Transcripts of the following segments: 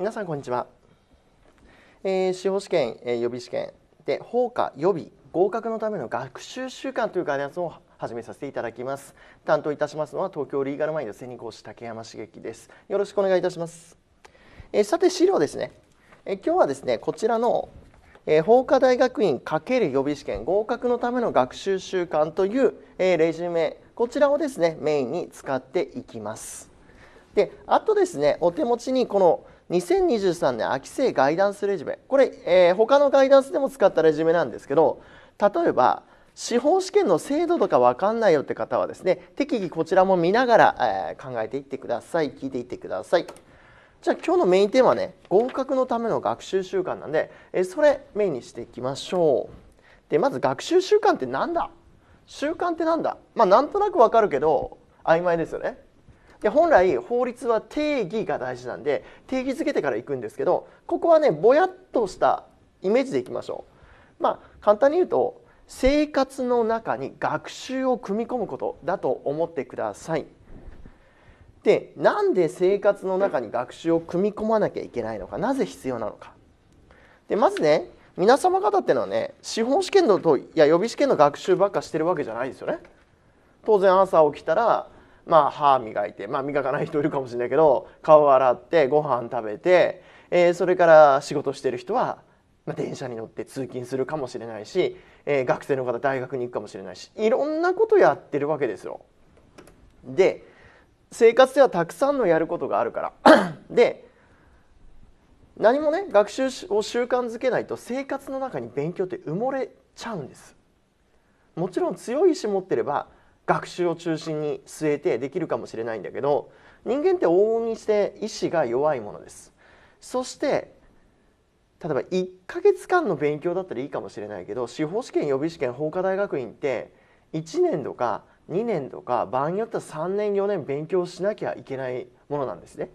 皆さんこんにちは、えー、司法試験、えー、予備試験で法科予備合格のための学習習慣というガイダンスを始めさせていただきます担当いたしますのは東京リーガルマインド専任講師竹山茂樹ですよろしくお願いいたします、えー、さて資料ですね、え今日はですねこちらのえー、法科大学院かける予備試験合格のための学習習慣という、えー、レジュメこちらをですねメインに使っていきます。であとですねお手持ちにこの、2023年秋生ガイダンスレジュメこれ、えー、他のガイダンスでも使ったレジュメなんですけど例えば司法試験の制度とか分かんないよって方はですね適宜こちらも見ながら、えー、考えていってください聞いていってくださいじゃあ今日のメインテーマはね合格のための学習習慣なんで、えー、それメインにしていきましょうでまず学習習慣って何だ習慣って何だまあなんとなく分かるけど曖昧ですよねで本来法律は定義が大事なんで定義づけてからいくんですけどここはねぼやっとしたイメージでいきましょう。まあ、簡単に言うと生活の中に学習を組み込むことだと思ってください。でなんで生活の中に学習を組み込まなきゃいけないのかなぜ必要なのか。でまずね皆様方ってのはね司法試験のといや予備試験の学習ばっかしてるわけじゃないですよね。当然朝起きたらまあ、歯磨いて、まあ、磨かない人いるかもしれないけど顔洗ってご飯食べて、えー、それから仕事してる人は、まあ、電車に乗って通勤するかもしれないし、えー、学生の方大学に行くかもしれないしいろんなことやってるわけですよ。で生活ではたくさんのやることがあるから で何もね学習を習慣づけないと生活の中に勉強って埋もれちゃうんです。もちろん強い意志持ってれば学習を中心に据えてできるかもしれないんだけど人間って往々にして意志が弱いものです。そして例えば1ヶ月間の勉強だったらいいかもしれないけど司法試験予備試験法科大学院って1年とか2年とか場合によっては3年4年勉強しなきゃいけないものなんですね。っ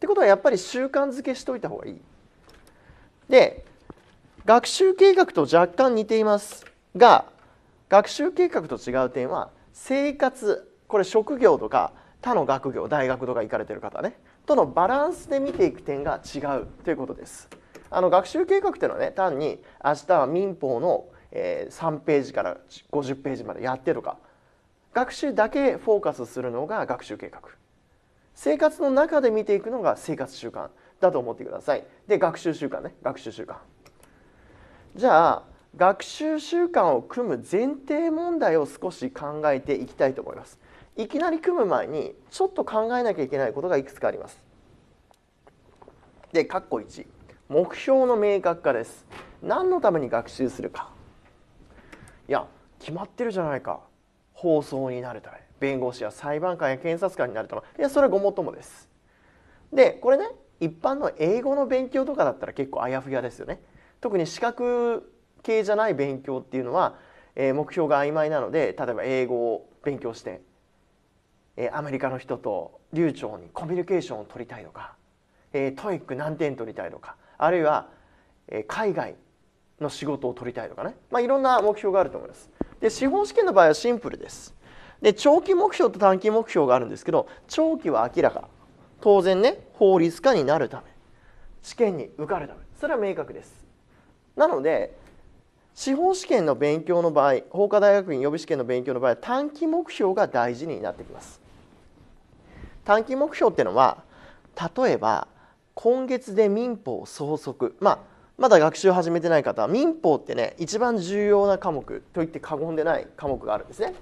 てことはやっぱり習慣づけしといた方がいい。で学習計画と若干似ていますが学習計画と違う点は生活これ職業とか他の学業大学とか行かれてる方ねとのバランスで見ていく点が違うということです。あの学習計画っていうのはね単に明日は民法の、え3ページから50ページまでやってとか学習だけフォーカスするのが学習計画生活の中で見ていくのが生活習慣だと思ってくださいで学習習慣ね学習習慣じゃあ学習習慣を組む前提問題を少し考えていきたいと思いますいきなり組む前にちょっと考えなきゃいけないことがいくつかありますで括弧1目標の明確化です何のために学習するかいや決まってるじゃないか放送になるため弁護士や裁判官や検察官になるためいやそれはごもっともですでこれね一般の英語の勉強とかだったら結構あやふやですよね特に資格系じゃない勉強っていうのは、えー、目標が曖昧なので例えば英語を勉強して、えー、アメリカの人と流暢にコミュニケーションを取りたいとか、えー、トイック何点取りたいとかあるいは、えー、海外の仕事を取りたいとかね、まあ、いろんな目標があると思います。で司法試験の場合はシンプルです。で長期目標と短期目標があるんですけど長期は明らか当然ね法律家になるため試験に受かるためそれは明確ですなので司法試験の勉強の場合法科大学院予備試験の勉強の場合短期目標が大事になってきます短期目標っていうのは例えば今月で民法総則、まあ、まだ学習始めてない方は民法ってね一番重要な科目といって過言でない科目があるんですね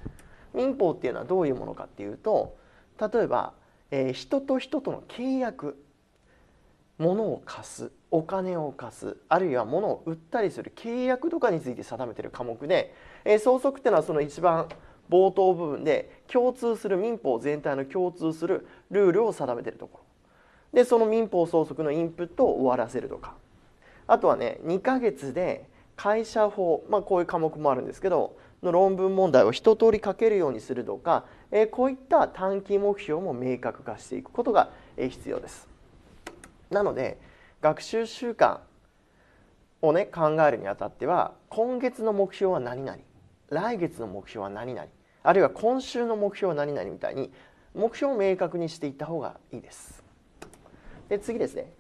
民法っていうのはどういうものかっていうと例えば、えー、人と人との契約物を貸すお金を貸すあるいは物を売ったりする契約とかについて定めている科目で、え相続っていうのはその一番冒頭部分で共通する民法全体の共通するルールを定めているところでその民法相続のインプットを終わらせるとかあとはね2ヶ月で会社法、まあ、こういう科目もあるんですけどの論文問題を一通り書けるようにするとか、えこういった短期目標も明確化していくことが必要です。なので学習習慣をね考えるにあたっては今月の目標は何々来月の目標は何々あるいは今週の目標は何々みたいに目標を明確にしていった方がいいです。で次ですね、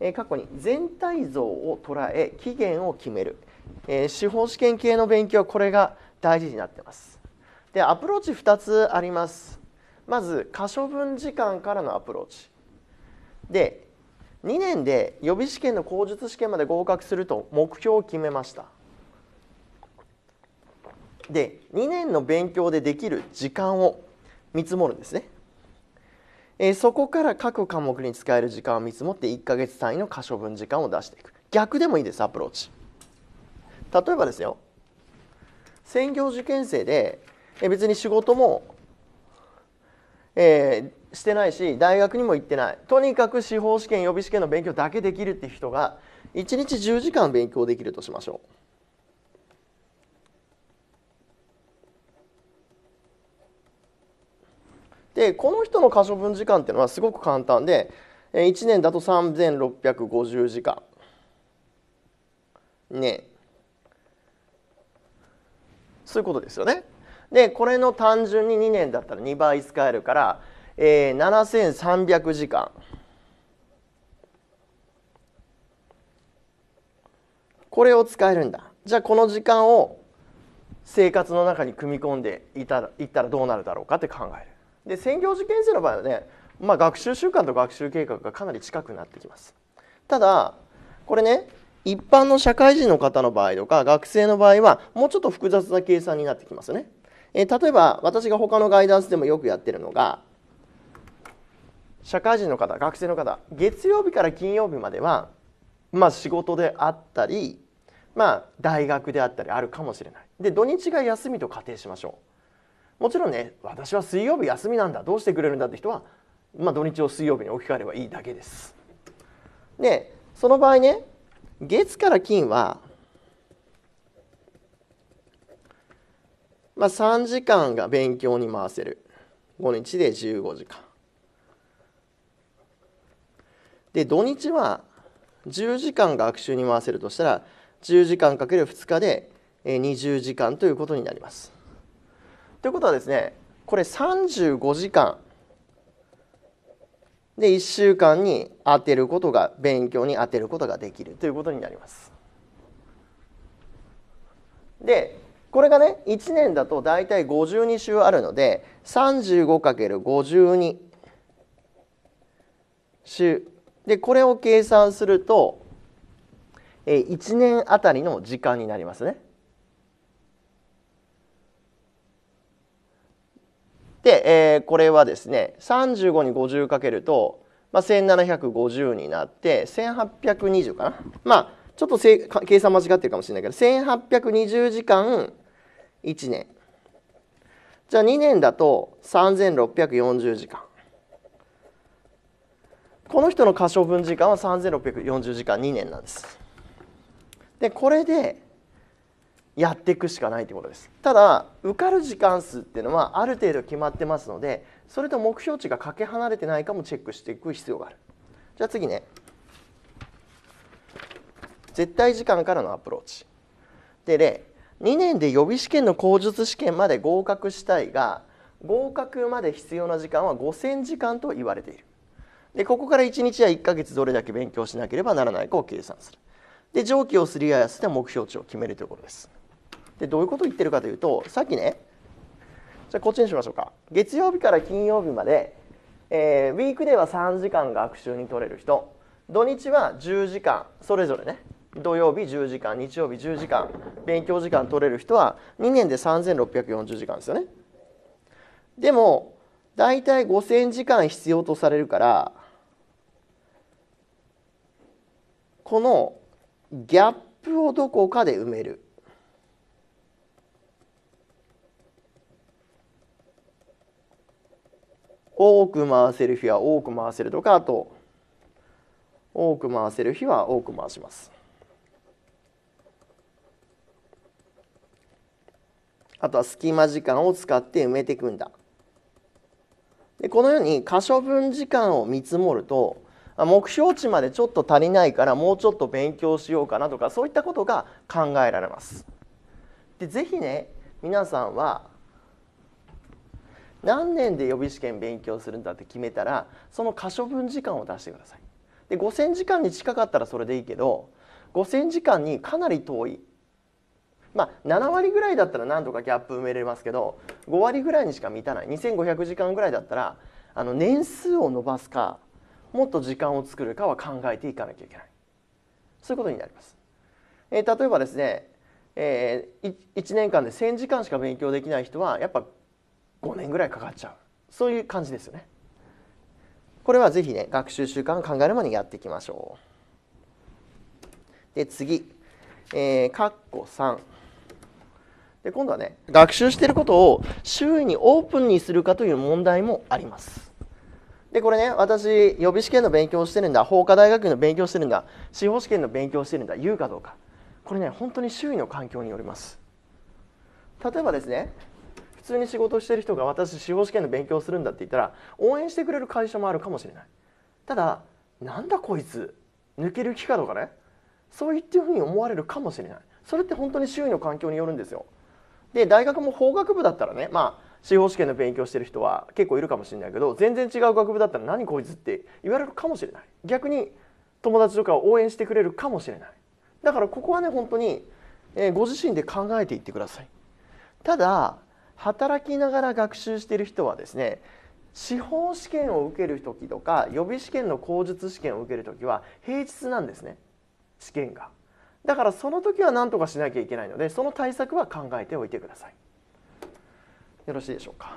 えー、過去に全体像を捉え期限を決める、えー、司法試験系の勉強はこれが大事になってます。でアプローチ2つあります。まず可処分時間からのアプローチ。で、2年で予備試験の口述試験まで合格すると目標を決めましたで2年の勉強でできる時間を見積もるんですね、えー、そこから各科目に使える時間を見積もって1か月単位の可処分時間を出していく逆でもいいですアプローチ例えばですよ専業受験生で別に仕事も、えー、してないし大学にも行ってないとにかく司法試験予備試験の勉強だけできるっていう人が1日10時間勉強できるとしましょう。でこの人の可処分時間っていうのはすごく簡単で1年だと3650時間ねそういうことですよね。でこれの単純に2年だったら2倍使えるからえー、7300時間これを使えるんだじゃあこの時間を生活の中に組み込んでいたいったらどうなるだろうかって考えるで専業受験生の場合はね、まあ、学習習慣と学習計画がかなり近くなってきますただこれね一般の社会人の方の場合とか学生の場合はもうちょっと複雑な計算になってきますね。えー、例えば私が他のガイダンスでもよくやってるのが社会人の方学生の方月曜日から金曜日までは、まあ、仕事であったり、まあ、大学であったりあるかもしれないで土日が休みと仮定しましょうもちろんね私は水曜日休みなんだどうしてくれるんだって人は、まあ、土日を水曜日に置き換えればいいだけですでその場合ね月から金は、まあ、3時間が勉強に回せる5日で15時間で土日は10時間学習に回せるとしたら10時間かける2日で20時間ということになります。ということはですねこれ35時間で1週間に当てることが勉強に当てることができるということになります。でこれがね1年だと大体52週あるので 35×52 週でこれを計算すると、え1年あたりの時間になりますね。で、えー、これはですね35に50かけると、まあ、1750になって1820かな。まあちょっと計算間違ってるかもしれないけど1820時間1年じゃあ2年だと3640時間この人の可処分時間は3640時間2年なんです。でこれでやっていくしかないということですただ受かる時間数っていうのはある程度決まってますのでそれと目標値がかけ離れてないかもチェックしていく必要があるじゃあ次ね絶対時間からのアプローチで例2年で予備試験の口述試験まで合格したいが合格まで必要な時間は5000時間と言われているでここから1日や1ヶ月どれだけ勉強しなければならないかを計算するで上記をすり合わせて目標値を決めるということですでどういうことを言ってるかというとさっきねじゃあこっちにしましょうか月曜日から金曜日まで、えー、ウィークデーは3時間学習に取れる人土日は10時間それぞれね土曜日10時間日曜日10時間勉強時間取れる人は2年で3640時間ですよねでも大体5000時間必要とされるからこのギャップをどこかで埋める。多く回せる日は多く回せるとかあと多く回せる日は多く回します。あとは隙間時間を使って埋めていくんだ。でこのように可処分時間を見積もると目標値までちょっと足りないからもうちょっと勉強しようかなとかそういったことが考えられます。でぜひね皆さんは何年で予備試験勉強するんだって決めたらその可処分時間を出してください。で5,000時間に近かったらそれでいいけど5,000時間にかなり遠いまあ、7割ぐらいだったら何とかギャップ埋めれますけど5割ぐらいにしか満たない2500時間ぐらいだったらあの年数を伸ばすかもっと時間を作るかは考えていかなきゃいけないそういうことになります。えー、例えばですね、えー、1年間で1,000時間しか勉強できない人はやっぱ5年ぐらいかかっちゃうそういう感じですよね。これはぜひね学習習慣を考えるまでやっていきましょう。で次、えカッコ3。で今度はね学習していることを周囲にオープンにするかという問題もあります。でこれね私予備試験の勉強してるんだ法科大学の勉強してるんだ司法試験の勉強してるんだ言うかどうかこれね本当に周囲の環境によります例えばですね普通に仕事してる人が私司法試験の勉強するんだって言ったら応援してくれる会社もあるかもしれないただなんだこいつ抜ける気かとかねそういっていうふうに思われるかもしれないそれって本当に周囲の環境によるんですよで大学も法学部だったらねまあ司法試験の勉強してる人は結構いるかもしれないけど全然違う学部だったら何こいつって言われるかもしれない逆に友達とかを応援してくれるかもしれないだからここはね本当に、えご自身で考えていってくださいただ働きながら学習してる人はですね司法試験を受ける時とか予備試験の口述試験を受ける時は平日なんですね試験がだからその時は何とかしなきゃいけないのでその対策は考えておいてくださいよろしいでしょうか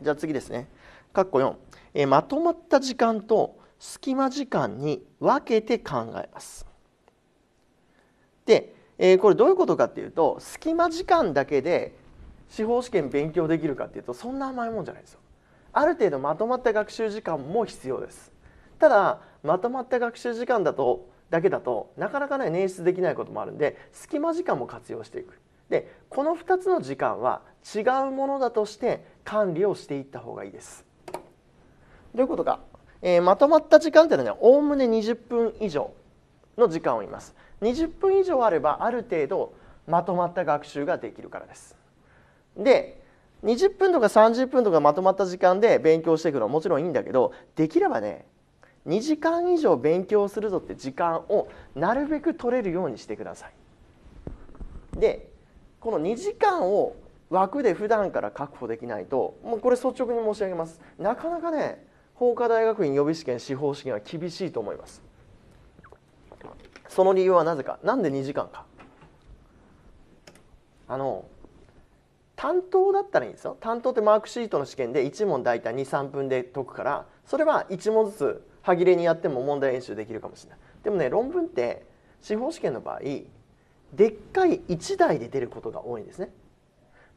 じゃあ次ですねかっこ4、えー、まとまった時間と隙間時間に分けて考えますで、えー、これどういうことかっていうと隙間時間だけで司法試験勉強できるかっていうとそんな甘いもんじゃないですよある程度まとまった学習時間も必要ですただまとまった学習時間だとだけだとなかなかね捻出できないこともあるんで隙間時間も活用していくでこの2つの時間は違うものだとして管理をしていった方がいいです。どういうことか、えー、まとまった時間というのはおおむね20分以上の時間を言います。20分以上あればある程度まとまった学習ができるからです。で20分とか30分とかまとまった時間で勉強していくのはもちろんいいんだけどできればね2時間以上勉強するぞって時間をなるべく取れるようにしてください。でこの2時間を枠で普段から確保できないともうこれ率直に申し上げますなかなかね法科大学院予備試験司法試験は厳しいと思いますその理由はなぜかなんで2時間かあの担当だったらいいんですよ担当ってマークシートの試験で1問大体23分で解くからそれは1問ずつ歯切れにやっても問題演習できるかもしれないでもね論文って司法試験の場合でっかい1台で出ることが多いんですね。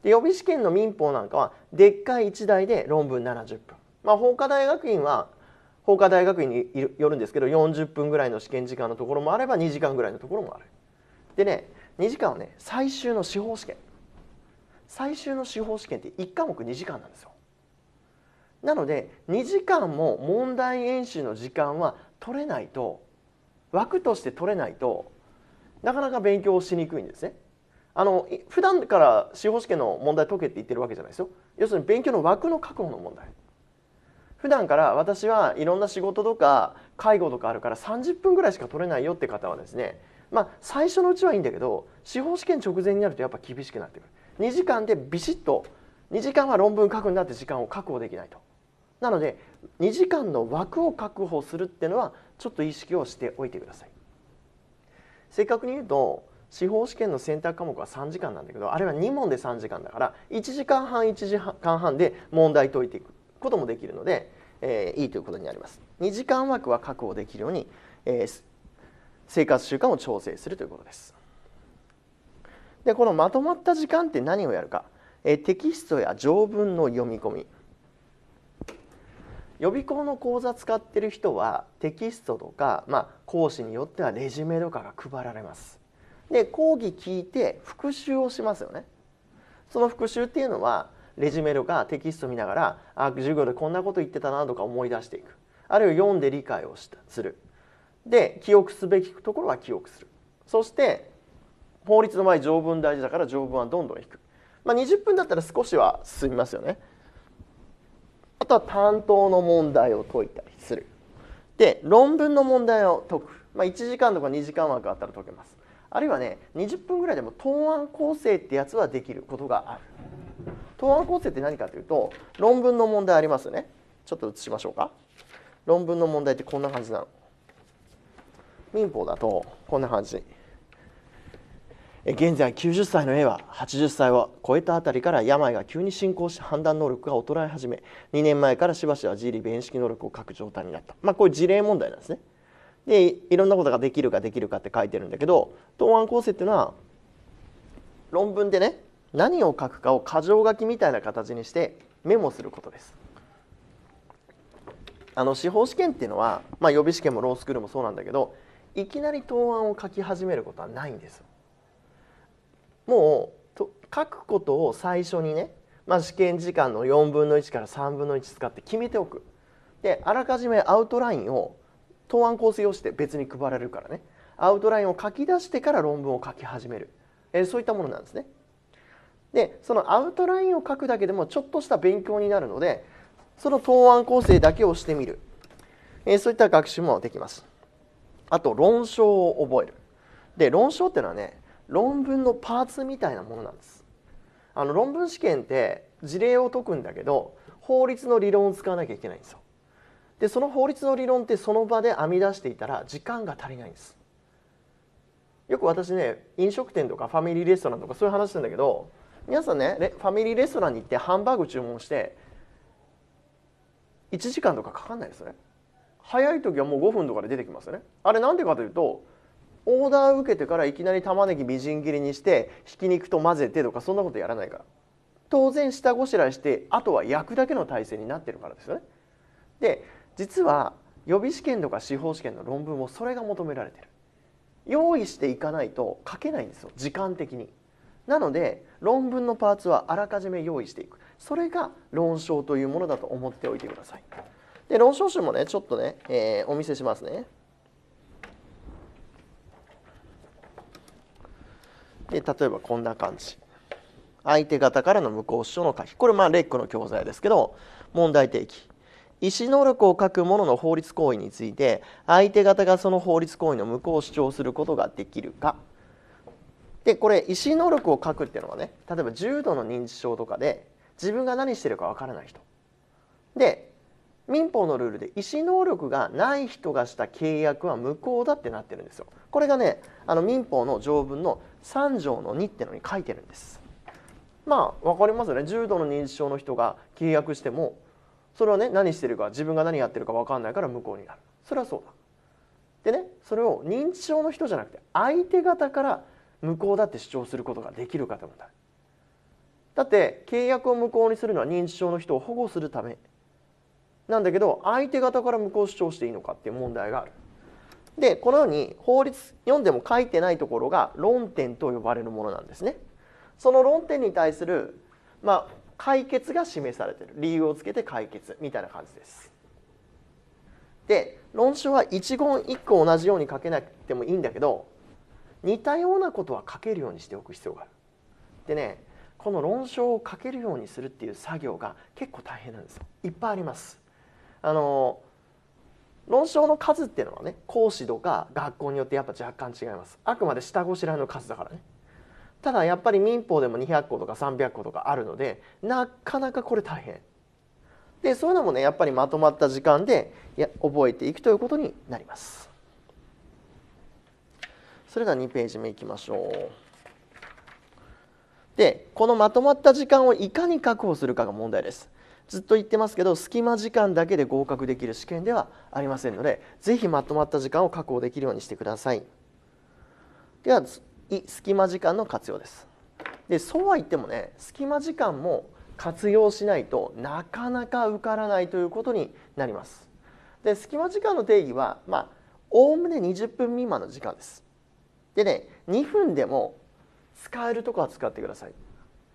で予備試験の民法なんかはでっかい1台で論文70分、まあ、法科大学院は法科大学院によるんですけど40分ぐらいの試験時間のところもあれば2時間ぐらいのところもあるでね2時間はね最終の司法試験最終の司法試験って1科目2時間なんですよなので2時間も問題演習の時間は取れないと枠として取れないとなかなか勉強しにくいんですね。あの普段から司法試験の問題解けって言ってるわけじゃないですよ。要するに勉強の枠の確保の問題。普段から私はいろんな仕事とか介護とかあるから30分ぐらいしか取れないよって方はですねまあ最初のうちはいいんだけど司法試験直前になるとやっぱ厳しくなってくる2時間でビシッと2時間は論文書くんだって時間を確保できないとなので2時間の枠を確保するっていうのはちょっと意識をしておいてください正確に言うと司法試験の選択科目は3時間なんだけどあれは2問で3時間だから1時間半1時間半で問題解いていくこともできるので、えー、いいということになります2時間枠は確保できるように、えー、生活習慣を調整するということですでこのまとまった時間って何をやるか、えー、テキストや条文の読み込み予備校の講座使ってる人はテキストとか、まあ、講師によってはレジュメとかが配られますで講義聞いて復習をしますよねその復習っていうのはレジュメとかテキスト見ながらあ授業でこんなこと言ってたなとか思い出していくあるいは読んで理解をしたするで記憶すべきところは記憶するそして法律の場合条文大事だから条文はどんどん引く、まあ、20分だったら少しは進みますよねあとは担当の問題を解いたりするで論文の問題を解く、まあ、1時間とか2時間枠あったら解けますあるいはね20分ぐらいでも答案構成ってやつはできることがある答案構成って何かというと論文の問題ありますねちょっと写しましょうか論文の問題ってこんな感じなの民法だとこんな感じ現在90歳の A は80歳を超えたあたりから病が急に進行し判断能力が衰え始め2年前からしばしば自利弁識能力を欠く状態になった、まあ、こういう事例問題なんですね。でいろんなことができるかできるかって書いてるんだけど答案構成っていうのは論文でね何を書くかを箇条書きみたいな形にしてメモすることです。あの司法試験っていうのは、まあ、予備試験もロースクールもそうなんだけどいきなり答案を書き始めることはないんですよ。もうと書くことを最初にね、まあ、試験時間の4分の1から3分の1使って決めておくであらかじめアウトラインを答案構成用紙で別に配られるからねアウトラインを書き出してから論文を書き始める、えー、そういったものなんですね。でそのアウトラインを書くだけでもちょっとした勉強になるのでその答案構成だけをしてみる、えー、そういった学習もできます。あと論証を覚える。で論証っていうのはね論文のパーツみたいなものなんです。あの論文試験って事例を解くんだけど法律の理論を使わなきゃいけないんですよ。でその法律の理論ってその場で編み出していたら時間が足りないんです。よく私ね飲食店とかファミリーレストランとかそういう話なんだけど皆さんねファミリーレストランに行ってハンバーグ注文して1時間とかかかんないですよね。早い時はもう5分とかで出てきますよね。あれなんでかというとオーダー受けてからいきなり玉ねぎみじん切りにしてひき肉と混ぜてとかそんなことやらないから当然下ごしらえしてあとは焼くだけの体制になってるからですよね。で実は予備試験とか司法試験の論文もそれが求められてる。用意していかないと書けないんですよ時間的に。なので論文のパーツはあらかじめ用意していくそれが論証というものだと思っておいてください。で論証集もねちょっとね、えー、お見せしますね。で例えばこんな感じ相手方からの無効書の書きこれまあレックの教材ですけど問題提起意思能力を書くものの法律行為について相手方がその法律行為の無効を主張することができるかでこれ意思能力を書くっていうのはね例えば重度の認知症とかで自分が何してるかわからない人で民法のルールで意思能力がない人がした契約は無効だってなってるんですよ。これがねあの民法の条文の3条の2ってのに書いてるんですまあ分かりますよね重度の認知症の人が契約してもそれはね何してるか自分が何やってるか分かんないから無効になるそれはそうだでねそれを認知症の人じゃなくて相手方から無効だって主張することができるかと思っただって契約を無効にするのは認知症の人を保護するためなんだけど相手方から無効主張していいのかっていう問題があるでこのように法律読んでも書いてないところが論点と呼ばれるものなんですね。その論点に対する、まあ、解決が示されてる理由をつけて解決みたいな感じです。で論書は一言一句同じように書けなくてもいいんだけど似たようなことは書けるようにしておく必要がある。でねこの論書を書けるようにするっていう作業が結構大変なんですよ。いっぱいあります。あの論証の数っていうのはね講師とか学校によってやっぱ若干違いますあくまで下ごしらえの数だからねただやっぱり民法でも200個とか300個とかあるのでなかなかこれ大変でそういうのもねやっぱりまとまった時間でや覚えていくということになりますそれでは2ページ目いきましょうでこのまとまった時間をいかに確保するかが問題ですずっと言ってますけど隙間時間だけで合格できる試験ではありませんので是非まとまった時間を確保できるようにしてくださいでは隙間時間の活用ですでそうは言ってもね隙間時間も活用しないとなかなか受からないということになりますで隙間時間の定義はまおおむね20分未満の時間ですでね2分でも使えるとこは使ってください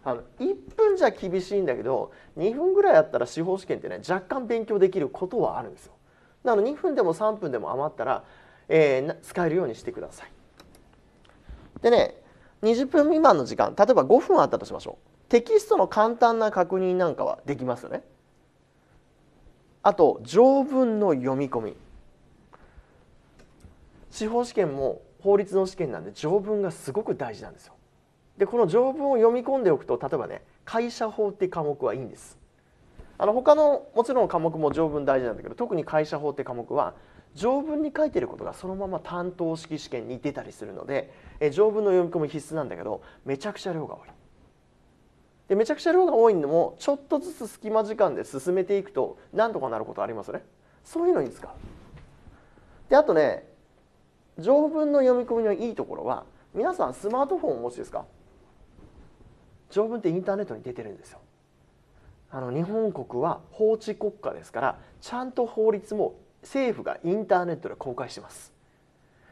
あの1分じゃ厳しいんだけど2分ぐらいあったら司法試験ってね若干勉強できることはあるんですよなので2分でも3分でも余ったら、えー、使えるようにしてくださいでね20分未満の時間例えば5分あったとしましょうテキストの簡単な確認なんかはできますよねあと条文の読み込み司法試験も法律の試験なんで条文がすごく大事なんですよでこの条文を読み込んでおくと例えばね会社法って科目はいいんです。あの他のもちろん科目も条文大事なんだけど特に会社法って科目は条文に書いてることがそのまま担当式試験に出たりするのでえ条文の読み込み必須なんだけどめちゃくちゃ量が多い。でめちゃくちゃ量が多いのもちょっとずつ隙間時間で進めていくとなんとかなることありますよね。そういうのに使う。であとね条文の読み込みのいいところは皆さんスマートフォンお持ちですか条文ってインターネットに出てるんですよあの日本国は法治国家ですからちゃんと法律も政府がインターネットで公開してます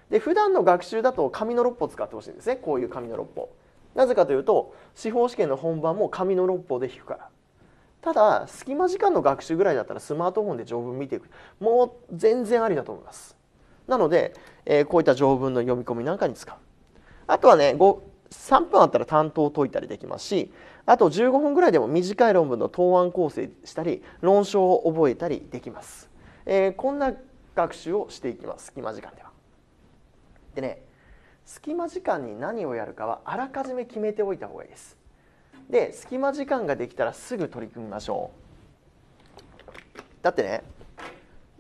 で普段の学習だと紙の6歩使ってほしいんですねこういう紙の6歩なぜかというと司法試験の本番も紙の6歩で引くからただ隙間時間の学習ぐらいだったらスマートフォンで条文見ていくもう全然ありだと思いますなので、えー、こういった条文の読み込みなんかに使うあとはねご3分あったら担当を解いたりできますしあと15分ぐらいでも短い論文の答案構成したり論証を覚えたりできます、えー、こんな学習をしていきます隙間時間ではでね隙間時間に何をやるかはあらかじめ決めておいた方がいいですで隙間時間ができたらすぐ取り組みましょうだってね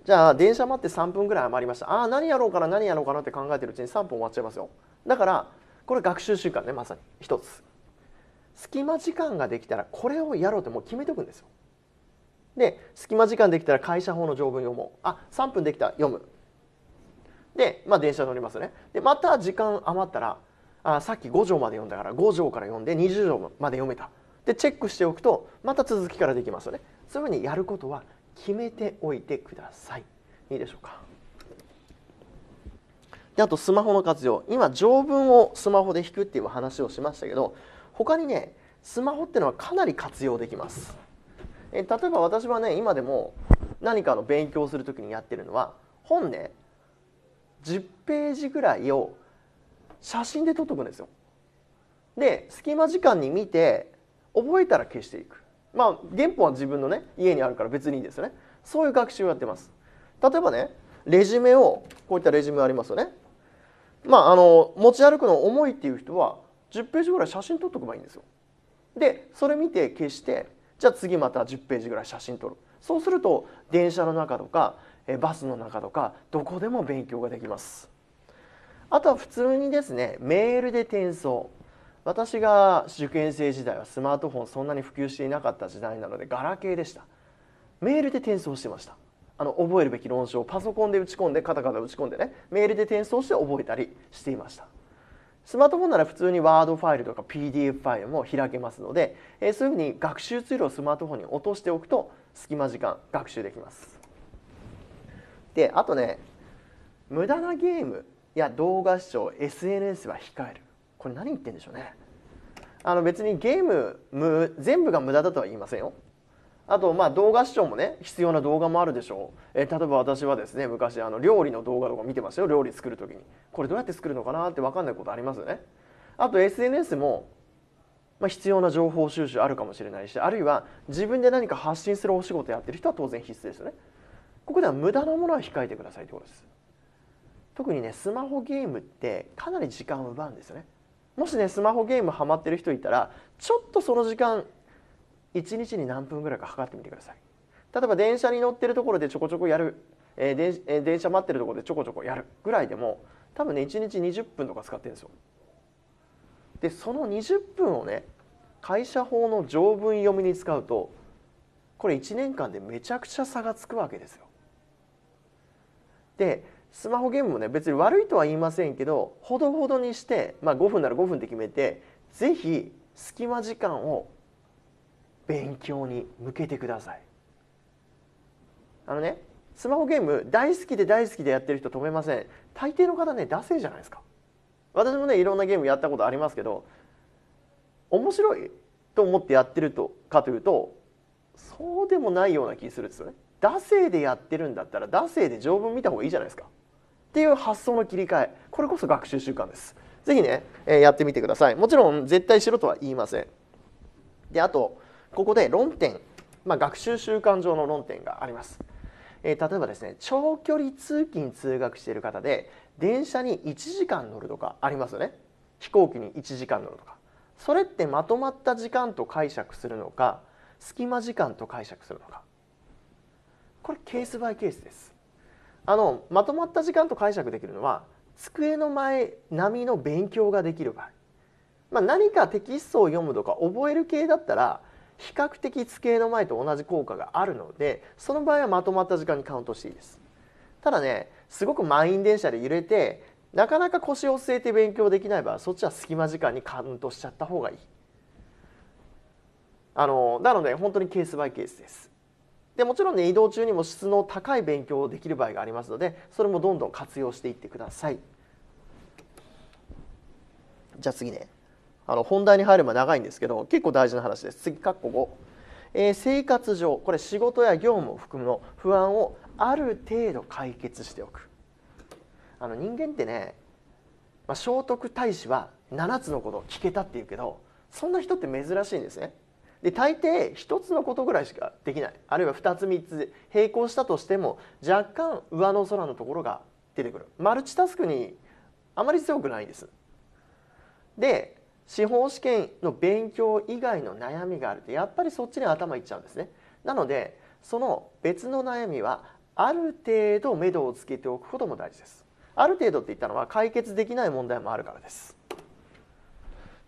じゃあ電車待って3分ぐらい余りましたああ何やろうかな何やろうかなって考えてるうちに3分終わっちゃいますよだからこれ学習習慣ねまさに一つ隙間時間ができたらこれをやろうってもう決めておくんですよで隙間時間できたら会社法の条文読もうあ3分できた読むで、まあ、電車乗りますねでまた時間余ったらあさっき5条まで読んだから5条から読んで20条まで読めたでチェックしておくとまた続きからできますよねそういうふうにやることは決めておいてくださいいいでしょうかであとスマホの活用今条文をスマホで引くっていう話をしましたけど他にねスマホってのはかなり活用できます。え例えば私はね今でも何かの勉強する時にやってるのは本ね10ページぐらいを写真で撮っとくんですよ。で隙間時間に見て覚えたら消していく。まあ原本は自分のね家にあるから別にいいですよね。そういう学習をやってます。例えばねレジュメをこういったレジュメありますよね。まあ、あの持ち歩くの重いっていう人は10ページぐらい写真撮っとけばいいんですよ。でそれ見て消してじゃあ次また10ページぐらい写真撮るそうすると電車の中とかバスの中とかどこでも勉強ができますあとは普通にですねメールで転送私が受験生時代はスマートフォンそんなに普及していなかった時代なのでガラケーでしたメールで転送してましたあの覚えるべき論証をパソコンで打ち込んでカタカタ打ち込んでねメールで転送して覚えたりしていましたスマートフォンなら普通にワードファイルとか PDF ファイルも開けますので、えー、そういうふうに学習ツールをスマートフォンに落としておくと隙間時間学習できますであとね無駄なゲームや動画視聴 SNS は控えるこれ何言ってんでしょうねあの別にゲーム全部が無駄だとは言いませんよあとまあ動画視聴もね必要な動画もあるでしょう、えー、例えば私はですね昔あの料理の動画とか見てましたよ料理作る時にこれどうやって作るのかなって分かんないことありますよねあと SNS も、まあ、必要な情報収集あるかもしれないしあるいは自分で何か発信するお仕事やってる人は当然必須ですよねここでは無駄なものは控えてくださいってことです特にねスマホゲームってかなり時間を奪うんですよねもしねスマホゲームハマってる人いたらちょっとその時間1日に何分ぐらいか測ってみてください例えば電車に乗ってるところでちょこちょこやる、えー、えー、電車待ってるところでちょこちょこやるぐらいでも多分ね1日20分とか使ってるんですよでその20分をね会社法の条文読みに使うとこれ1年間でめちゃくちゃ差がつくわけですよでスマホゲームもね別に悪いとは言いませんけどほどほどにして、まあ、5分なら5分で決めて是非隙間時間を勉強に向けてくださいあのねスマホゲーム大好きで大好きでやってる人止めません大抵の方ねダセじゃないですか私もねいろんなゲームやったことありますけど面白いと思ってやってるとかというとそうでもないような気するんですよね惰性でやってるんだったら惰性で条文見た方がいいじゃないですかっていう発想の切り替えこれこそ学習習慣です是非ね、えー、やってみてくださいもちろん絶対しろとは言いませんであとここで論点、まあ、学習習慣上の論点があります。えー、例えばですね長距離通勤通学している方で電車に1時間乗るとかありますよね飛行機に1時間乗るとかそれってまとまった時間と解釈するのか隙間時間と解釈するのかこれケースバイケースですあのまとまった時間と解釈できるのは机の前並みの勉強ができる場合、まあ、何かテキストを読むとか覚える系だったら比較的机形の前と同じ効果があるのでその場合はまとまった時間にカウントしていいですただねすごく満員電車で揺れてなかなか腰を据えて勉強できない場合そっちは隙間時間にカウントしちゃった方がいいあのなので本当にケースバイケースですでもちろんね移動中にも質の高い勉強をできる場合がありますのでそれもどんどん活用していってくださいじゃあ次ねあの本題に入れば長いんですけど結構大事な話です次括弧5、えー、生活上これ仕事や業務を含むの不安をある程度解決しておくあの人間ってね、まあ、聖徳太子は7つのことを聞けたっていうけどそんな人って珍しいんですねで大抵1つのことぐらいしかできないあるいは2つ3つ並行したとしても若干上の空のところが出てくるマルチタスクにあまり強くないですで司法試験の勉強以外の悩みがあるとやっぱりそっちに頭いっちゃうんですね。なのでその別の悩みはある程度目処をつけておくことも大事です。ある程度って言ったのは解決できない問題もあるからです。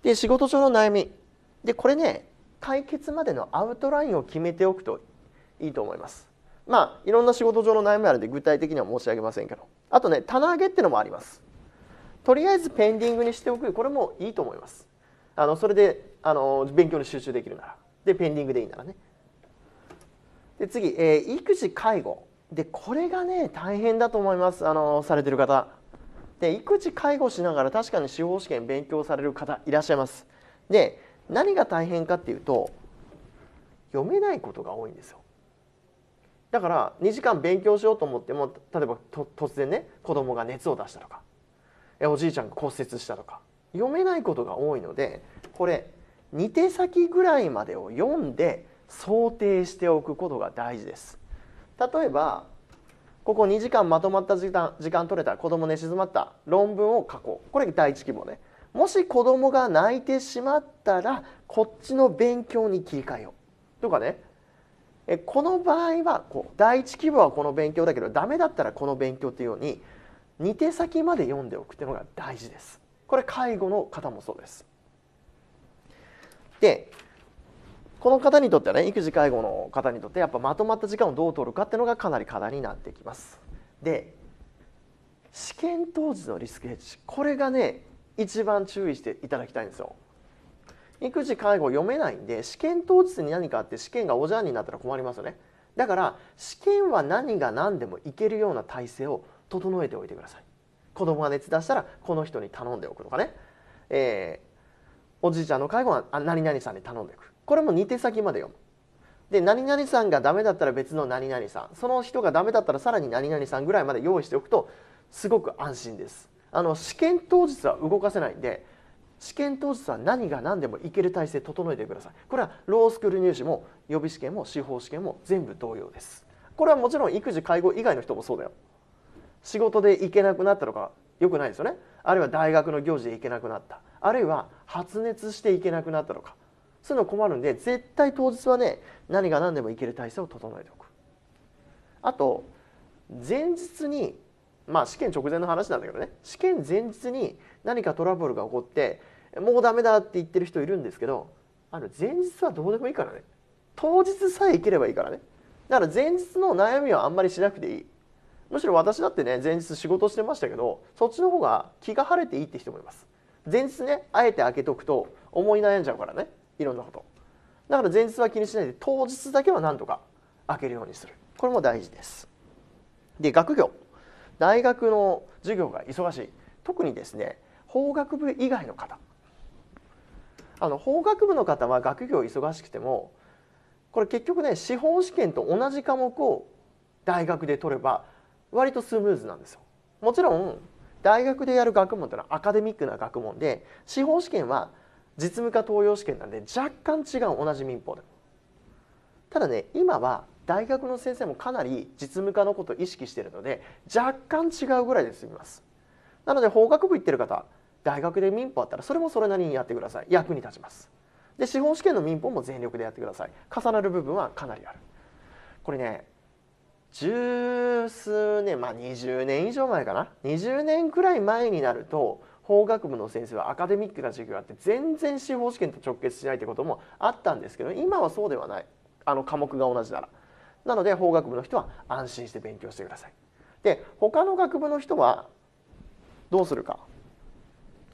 で仕事上の悩みでこれね解決までのアウトラインを決めておくといいと思います。まあいろんな仕事上の悩みあるんで具体的には申し上げませんけどあとね棚上げってのもあります。とりあえずペンディングにしておくこれもいいと思いますあのそれであの勉強に集中できるならでペンディングでいいならねで次、えー、育児介護でこれがね大変だと思いますあのされてる方で育児介護しながら確かに司法試験勉強される方いらっしゃいますで何が大変かっていうと読めないことが多いんですよだから2時間勉強しようと思っても例えば突然ね子供が熱を出したとかおじいちゃんが骨折したとか読めないことが多いのでこれ二手先ぐらいまでを読んで想定しておくことが大事です。例えばここ2時間まとまった時間時間取れた子供寝静まった論文を書こうこれ第一希望ねもし子供が泣いてしまったらこっちの勉強に切り替えようとかねえこの場合はこう第一希望はこの勉強だけどダメだったらこの勉強っていうように2手先まで読んでおくっていうのが大事です。これ介護の方もそうです。でこの方にとってはね育児介護の方にとってやっぱまとまった時間をどう取るかっていうのがかなり課題になってきます。で試験当時のリスクヘッジこれがね一番注意していただきたいんですよ。育児介護読めないんで試験当日に何かあって試験がおじゃんになったら困りますよねだから試験は何が何でもいけるような体制を整えておいてください子供が熱出したらこの人に頼んでおくとかね、えー、おじいちゃんの介護は何々さんに頼んでいくこれも2手先まで読むで何々さんがダメだったら別の何々さんその人がダメだったらさらに何々さんぐらいまで用意しておくとすごく安心ですあの試験当日は動かせないんで試験当日は何が何でもいける体制整えてくださいこれはロースクール入試も予備試験も司法試験も全部同様ですこれはもちろん育児介護以外の人もそうだよ仕事で行けなくなったとかよくないですよねあるいは大学の行事で行けなくなったあるいは発熱して行けなくなったとかそういうの困るんで絶対当日はね何が何でも行ける体制を整えておくあと前日にまあ試験直前の話なんだけどね試験前日に何かトラブルが起こってもうダメだって言ってる人いるんですけどあの前日はどうでもいいからね当日さえ行ければいいからねだから前日の悩みはあんまりしなくていいむしろ私だってね前日仕事してましたけどそっちの方が気が晴れていいって人もいます前日ねあえて開けとくと思い悩んじゃうからねいろんなことだから前日は気にしないで当日だけはなんとか開けるようにするこれも大事ですで学業大学の授業が忙しい特にですね法学部以外の方あの法学部の方は学業忙しくてもこれ結局ね司法試験と同じ科目を大学で取れば割とスムーズなんですよ。もちろん大学でやる学問というのはアカデミックな学問で司法試験は実務科登用試験なんで若干違う同じ民法でも。ただね今は大学の先生もかなり実務科のことを意識しているので若干違うぐらいで済みます。なので法学部行ってる方大学で民法あったらそれもそれなりにやってください役に立ちます。で司法試験の民法も全力でやってください重なる部分はかなりある。これね十数年まあ20年以上前かな20年くらい前になると法学部の先生はアカデミックな授業があって全然司法試験と直結しないってこともあったんですけど今はそうではないあの科目が同じなら。なので法学部の人は安心して勉強してください。で他の学部の人はどうするか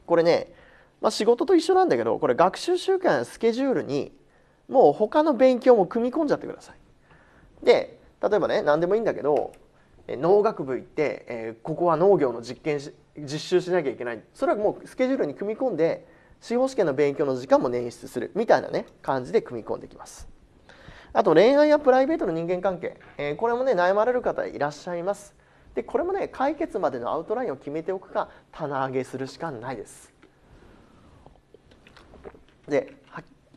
これね、まあ、仕事と一緒なんだけどこれ学習習慣やスケジュールにもう他の勉強も組み込んじゃってください。で例えばね何でもいいんだけど農学部行って、えー、ここは農業の実験し実習しなきゃいけないそれはもうスケジュールに組み込んで司法試験の勉強の時間も捻出するみたいなね感じで組み込んできます。あと恋愛やプライベートの人間関係、えー、これもね悩まれる方いらっしゃいます。でこれもね解決までのアウトラインを決めておくか棚上げするしかないです。で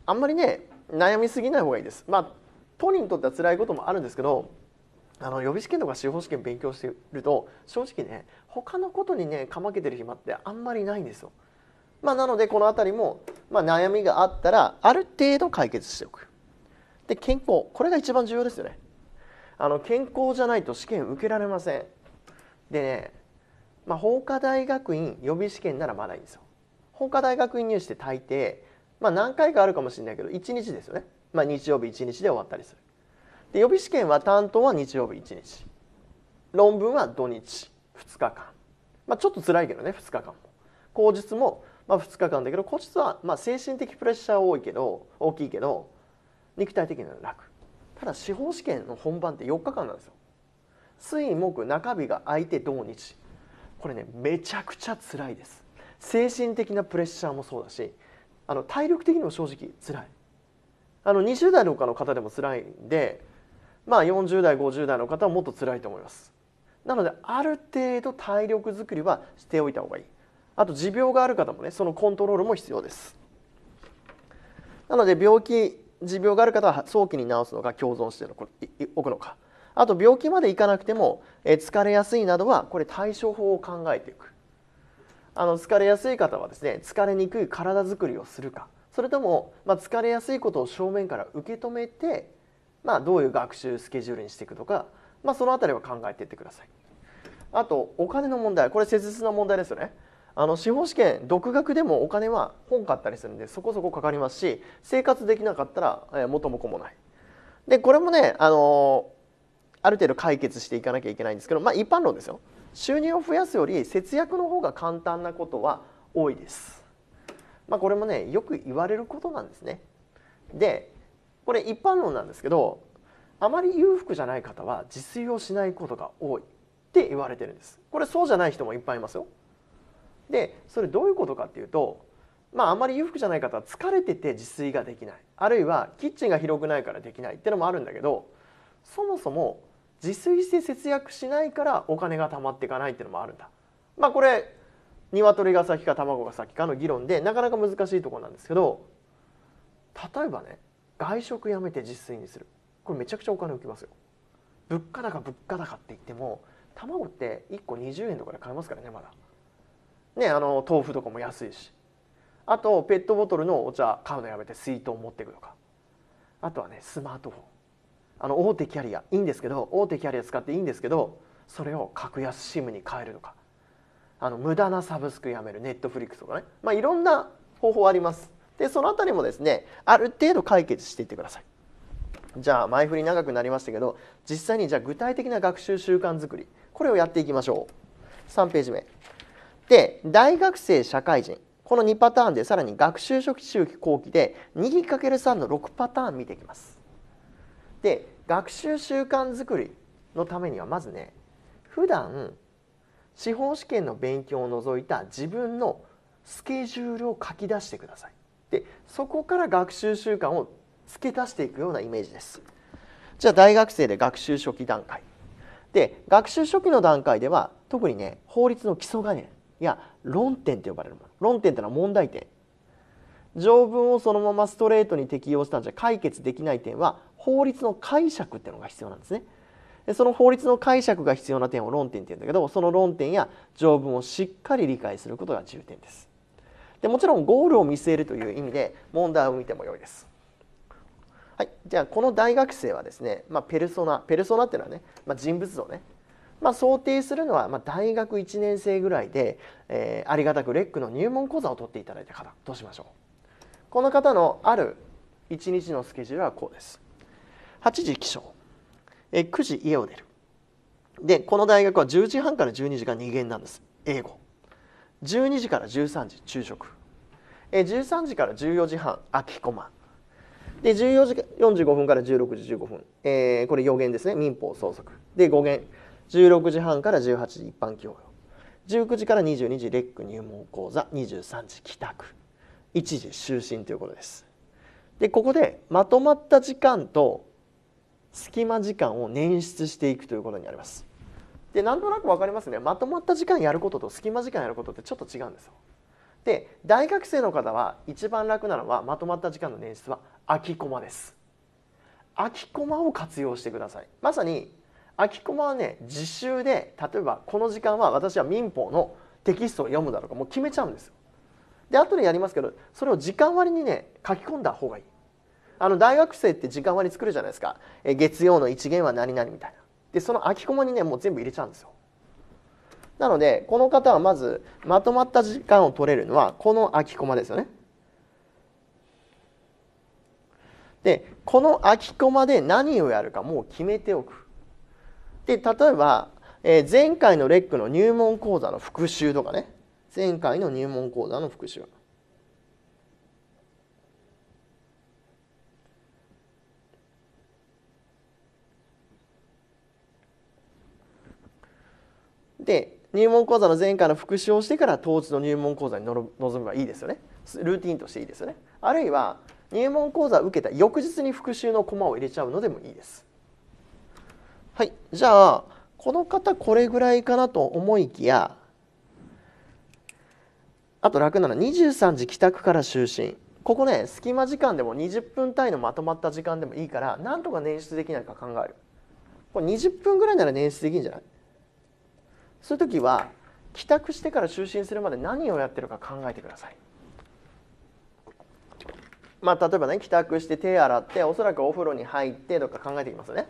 あんまりね悩みすぎない方がいいです。まあ当人にとっては辛いこともあるんですけどあの予備試験とか司法試験勉強してると正直ね他のことにねかまけてる暇ってあんまりないんですよ。まあ、なのでこの辺りも、まあ、悩みがあったらある程度解決しておく。で健康これが一番重要ですよね。あの健康じゃないと試験受けられません。でね、まあ、法科大学院予備試験ならまだいいんですよ。法科大学院入試って大抵、まあ、何回かあるかもしれないけど1日ですよね。まあ、日曜日1日で終わったりするで予備試験は担当は日曜日1日論文は土日2日間、まあ、ちょっと辛いけどね2日間も口述もまあ2日間だけど口述はまあ精神的プレッシャー多いけど大きいけど肉体的には楽ただ司法試験の本番って4日間なんですよ水木中日が空いて土日これねめちゃくちゃ辛いです精神的なプレッシャーもそうだしあの体力的にも正直辛いあの20代の方でも辛いんで、まあ、40代50代の方はもっと辛いと思いますなのである程度体力づくりはしておいた方がいいあと持病がある方もねそのコントロールも必要ですなので病気持病がある方は早期に治すのか共存しておくのかあと病気までいかなくても疲れやすいなどはこれ対処法を考えていくあの疲れやすい方はですね疲れにくい体づくりをするかそれとも、まあ、疲れやすいことを正面から受け止めて、まあ、どういう学習スケジュールにしていくとか、まあ、その辺りは考えていってください。あとお金の問題これ切実な問題ですよね。あの司法試験独学でもお金は本買ったりするんでそこそこかかりますし生活できなかったら、え元も子もない。でこれもね、あのー、ある程度解決していかなきゃいけないんですけど、まあ、一般論ですよ収入を増やすより節約の方が簡単なことは多いです。まあ、これもねよく言われることなんですね。でこれ一般論なんですけどあまり裕福じゃない方は自炊をしないことが多いって言われてるんです。これそうじゃない人もいっぱいいますよ。でそれどういうことかっていうとまああまり裕福じゃない方は疲れてて自炊ができないあるいはキッチンが広くないからできないってのもあるんだけどそもそも自炊して節約しないからお金が貯まっていかないっていうのもあるんだ。まあこれ鶏が先か卵が先かの議論でなかなか難しいところなんですけど例えばね外食やめて自炊にするこれめちゃくちゃお金浮きますよ物価高物価高って言っても卵って1個20円とかで買えますからねまだねあの豆腐とかも安いしあとペットボトルのお茶買うのやめて水筒持っていくとかあとはねスマートフォンあの大手キャリアいいんですけど大手キャリア使っていいんですけどそれを格安 SIM に変えるとかあの無駄なサブスクやめるネットフリックスとかね、まあ、いろんな方法ありますでその辺りもですねある程度解決していってくださいじゃあ前振り長くなりましたけど実際にじゃあ具体的な学習習慣づくりこれをやっていきましょう3ページ目で大学生社会人この2パターンでさらに学習初期中期後期で 2×3 の6パターン見ていきますで学習習慣づくりのためにはまずね普段司法試験の勉強を除いた自分のスケジュールを書き出してくださいでそこから学習習慣を付け足していくようなイメージですじゃあ大学生で学習初期段階で学習初期の段階では特にね法律の基礎概念や論点と呼ばれるもの論点というのは問題点条文をそのままストレートに適用したんじゃ解決できない点は法律の解釈っていうのが必要なんですねその法律の解釈が必要な点を論点って言うんだけどその論点や条文をしっかり理解することが重点ですでもちろんゴールを見据えるという意味で問題を見ても良いですはい、じゃあこの大学生はですね、まあ、ペルソナペルソナっていうのはね、まあ、人物像ね、まあ、想定するのはま大学1年生ぐらいで、えー、ありがたくレックの入門講座を取っていただいた方としましょうこの方のある1日のスケジュールはこうです8時起床え9時家を出るでこの大学は10時半から12時が2限なんです英語12時から13時昼食え13時から14時半空きコマで14時45分から16時15分、えー、これ4限ですね民法相続で5限16時半から18時一般教養19時から22時レック入門講座23時帰宅1時就寝ということですでここでまとまった時間と隙間時間を捻出していくということになります。でなんとなく分かりますねまとまった時間やることと隙間時間やることってちょっと違うんですよ。で大学生の方は一番楽なのはまとまった時間の捻出は空きコマです。空きコマを活用してください。まさに空きコマはね自習で例えばこの時間は私は民法のテキストを読むだろうかもう決めちゃうんですよ。で後でやりますけどそれを時間割にね書き込んだ方がいい。あの大学生って時間割り作るじゃないですか、え月曜の1限は何々みたいなでその空きコマにねもう全部入れちゃうんですよなのでこの方はまずまとまった時間を取れるのはこの空きコマですよねでこの空きコマで何をやるかもう決めておくで例えば、えー、前回のレックの入門講座の復習とかね前回の入門講座の復習で入門講座の前回の復習をしてから当時の入門講座に臨めばいいですよねルーティンとしていいですよねあるいは入門講座を受けた翌日に復習の駒を入れちゃうのでもいいですはいじゃあこの方これぐらいかなと思いきやあと楽なのは23時帰宅から就寝ここね隙間時間でも20分単位のまとまった時間でもいいからなんとか捻出できないか考えるこれ20分ぐらいなら捻出できるんじゃないそういう時は帰宅してから就寝するまで何をやってるか考えてください。まあ、例えばね帰宅して手洗っておそらくお風呂に入ってとか考えてきますよね。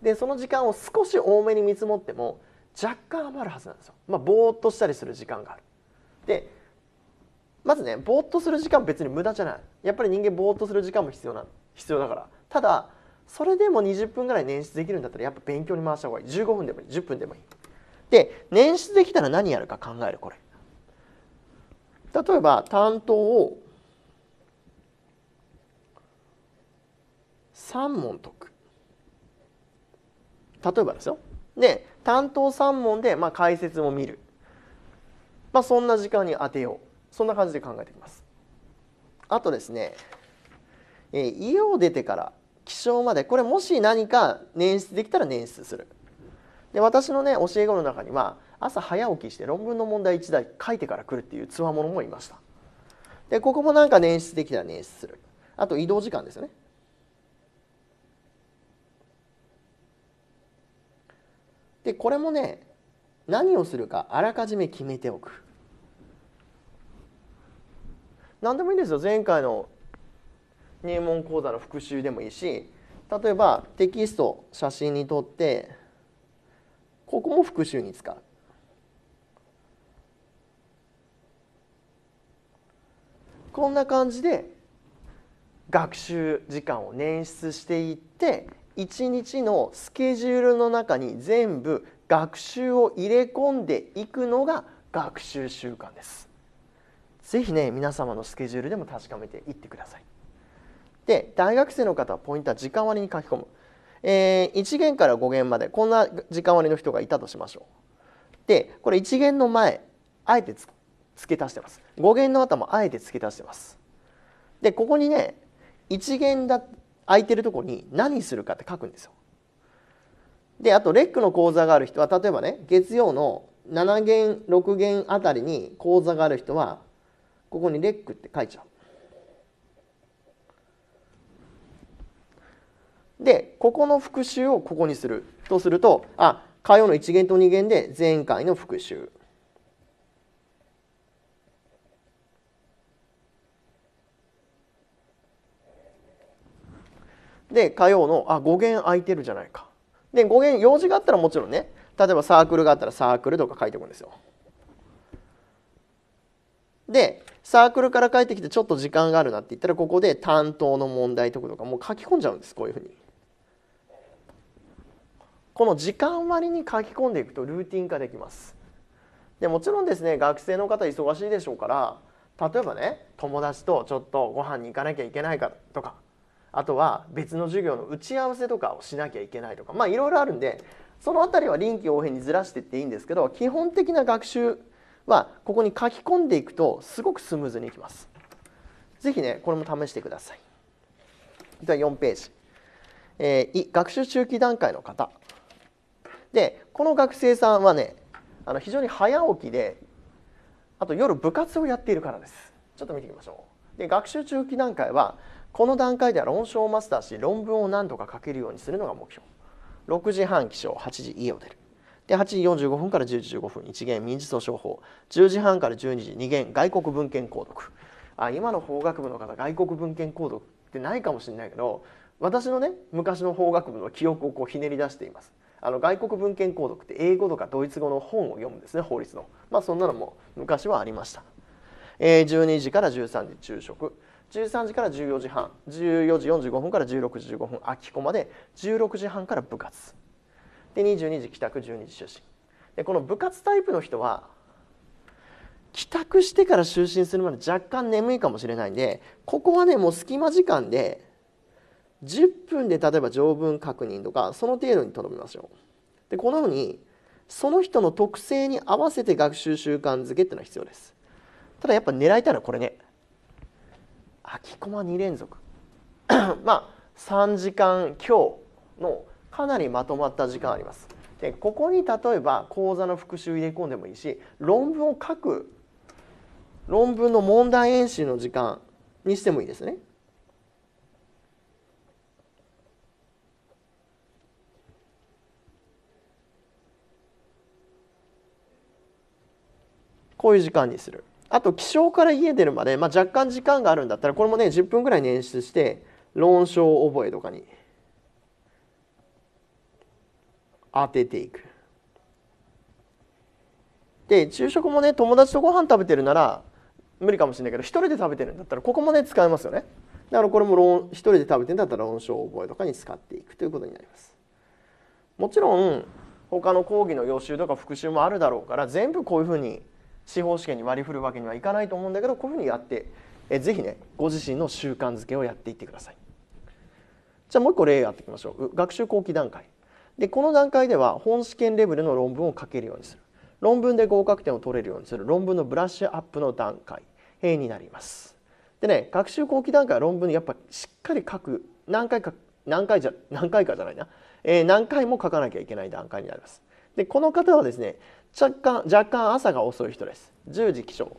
でその時間を少し多めに見積もっても若干余るはずなんですよ。まあ、ぼーっとしたりする時間がある。でまずねぼーっとする時間別に無駄じゃないやっぱり人間ぼーっとする時間も必要な必要だからただそれでも20分ぐらい捻出できるんだったらやっぱ勉強に回した方がいい15分でもいい10分でもいいで捻出できたら何やるか考えるこれ例えば担当を3問解く例えばですよで担当3問で、まあ、解説も見る、まあ、そんな時間に当てようそんな感じで考えていきますあとですね、えー、家を出てから起床までこれもし何か捻出できたら捻出するで私のね教え子の中には朝早起きして論文の問題1題書いてから来るっていうつわものもいましたでここもなんか捻出できたら捻出するあと移動時間ですよねでこれもね何をするかあらかじめ決めておく何でもいいんですよ前回の入門講座の復習でもいいし例えばテキスト写真に撮ってここも復習に使う。こんな感じで学習時間を捻出していって一日のスケジュールの中に全部学習を入れ込んでいくのが学習習慣です。ぜひね皆様のスケジュールでも確かめていってください。で大学生の方はポイントは時間割に書き込む。えー、1弦から5弦までこんな時間割の人がいたとしましょう。でこれ1弦の前あえて付け足してます。5弦の頭あえて付け足してます。でここにね1弦だ空いてるとこに何するかって書くんですよ。であとレックの講座がある人は例えばね月曜の7弦6弦あたりに講座がある人はここにレックって書いちゃう。でここの復習をここにするとするとあ火曜の1弦と2弦で前回の復習で火曜のあ5弦空いてるじゃないかで5弦用事があったらもちろんね例えばサークルがあったらサークルとか書いておくんですよでサークルから帰ってきてちょっと時間があるなって言ったらここで担当の問題とかとかもう書き込んじゃうんですこういうふうに。この時間割に書き込んでいくとルーティン化できます。でもちろんですね学生の方忙しいでしょうから例えばね友達とちょっとご飯に行かなきゃいけないかとかあとは別の授業の打ち合わせとかをしなきゃいけないとかまあいろいろあるんでその辺りは臨機応変にずらしていっていいんですけど基本的な学習はここに書き込んでいくとすごくスムーズにいきます。ぜひねこれも試してください。では4ページ、えー、学習中期段階の方でこの学生さんはねあの非常に早起きであと夜部活をやっているからですちょっと見ていきましょうで学習中期段階はこの段階では論証をマスターし論文を何度か書けるようにするのが目標6時半起床8時家を出るで8時45分から10時15分1限民事訴訟法10時半から12時2限外国文献購読あ今の法学部の方外国文献購読ってないかもしれないけど私のね昔の法学部の記憶をこうひねり出しています。あの外国文献購読って英語とかドイツ語の本を読むんですね法律の、まあ、そんなのも昔はありました、えー、12時から13時昼食13時から14時半14時45分から16時15分空き子まで16時半から部活で22時帰宅12時就寝でこの部活タイプの人は帰宅してから就寝するまで若干眠いかもしれないんでここはねもう隙間時間で10分で例えば条文確認とかその程度にとどめましょうでこのようにその人の特性に合わせて学習習慣づけっていうのは必要ですただやっぱ狙いたいのはこれね空きコマ2連続 まあ3時間強のかなりまとまった時間ありますでここに例えば講座の復習入れ込んでもいいし論文を書く論文の問題演習の時間にしてもいいですねこういう時間にするあと起床から家出るまで、まあ、若干時間があるんだったらこれもね10分ぐらい捻出して論証覚えとかに当てていくで昼食もね友達とご飯食べてるなら無理かもしれないけど1人で食べてるんだったらここもね使えますよねだからこれも一人で食べてんだったら論証覚えとかに使っていくということになりますもちろん他の講義の予習とか復習もあるだろうから全部こういうふうに司法試験に割り振るわけにはいかないと思うんだけどこういうふうにやってえぜひねご自身の習慣づけをやっていってくださいじゃあもう一個例やっていきましょう学習後期段階でこの段階では本試験レベルの論文を書けるようにする論文で合格点を取れるようにする論文のブラッシュアップの段階になりますでね学習後期段階は論文にやっぱしっかり書く何回か何回じゃ何回かじゃないな、えー、何回も書かなきゃいけない段階になりますでこの方はですね若干若干朝が遅い人です10時起床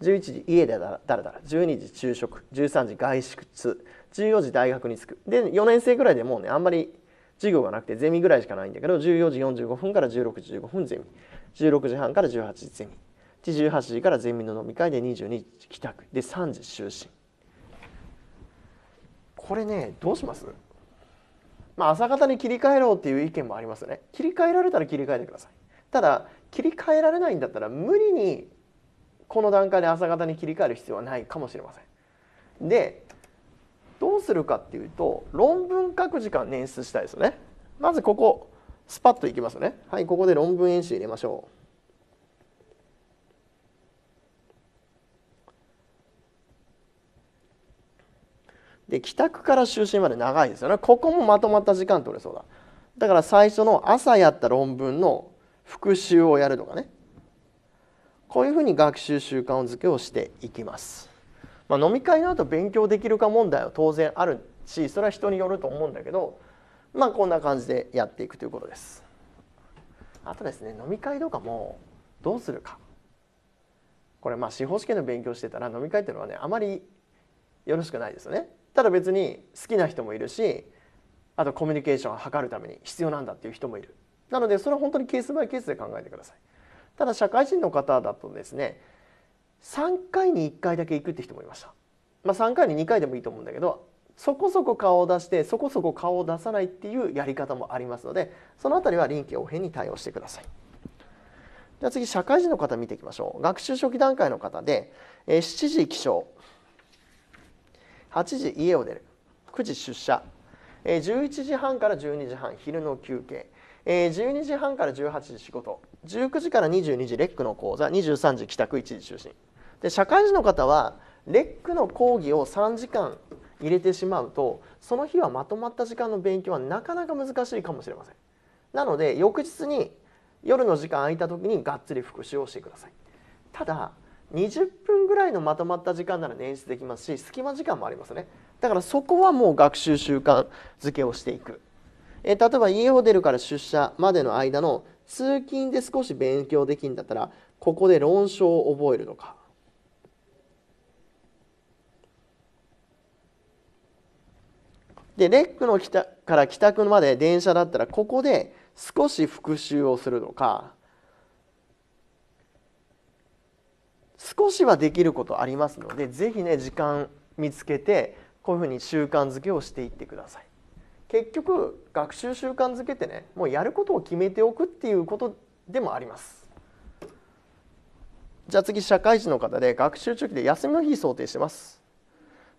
11時家でだらだら12時昼食13時外出14時大学に着くで4年生ぐらいでもうねあんまり授業がなくてゼミぐらいしかないんだけど14時45分から16時15分ゼミ16時半から18時ゼミ18時からゼミの飲み会で22時帰宅で3時就寝これねどうしますまあ朝方に切り替えろっていう意見もありますよね切り替えられたら切り替えてくださいただ切り替えられないんだったら無理にこの段階で朝方に切り替える必要はないかもしれません。でどうするかっていうと論文書く時間捻出したいですよね。まずここスパッといきますよね。はい、ここで論文演習入れましょう。で帰宅から就寝まで長いですよねここもまとまった時間取れそうだだから最初の朝やった論文の復習をやるとかねこういうふうに学習習慣づけをしていきます。まあ、飲み会の後勉強できるか問題は当然あるしそれは人によると思うんだけどまあこんな感じでやっていくということです。あとですね飲み会とかもどうするかこれまあ司法試験の勉強してたら飲み会っていうのはねあまりよろしくないですよね。ただ別に好きな人もいるしあとコミュニケーションを図るために必要なんだっていう人もいる。なのでそれは本当にケースバイケースで考えてください。ただ社会人の方だとですね3回に1回だけ行くって人もいました。まあ、3回に2回でもいいと思うんだけどそこそこ顔を出してそこそこ顔を出さないっていうやり方もありますのでその辺りは臨機応変に対応してください。じゃあ次社会人の方見ていきましょう。学習初期段階の方で7時起床8時家を出る9時出社11時半から12時半昼の休憩えー、12時半から18時仕事19時から22時レックの講座23時帰宅1時就寝で社会人の方はレックの講義を3時間入れてしまうとその日はまとまった時間の勉強はなかなか難しいかもしれませんなので翌日に夜の時間空いた時にがっつり復習をしてくださいただ20分ぐらいのまとまった時間なら捻出できますし隙間時間もありますねだからそこはもう学習習慣づけをしていくえ例えば家を出るから出社までの間の通勤で少し勉強できんだったらここで論証を覚えるとかでレックの北から帰宅まで電車だったらここで少し復習をするとか少しはできることありますのでぜひね時間見つけてこういうふうに習慣づけをしていってください。結局学習習慣づけてねもうやることを決めておくっていうことでもあります。じゃあ次社会人の方で学習中期で休みの日想定してます。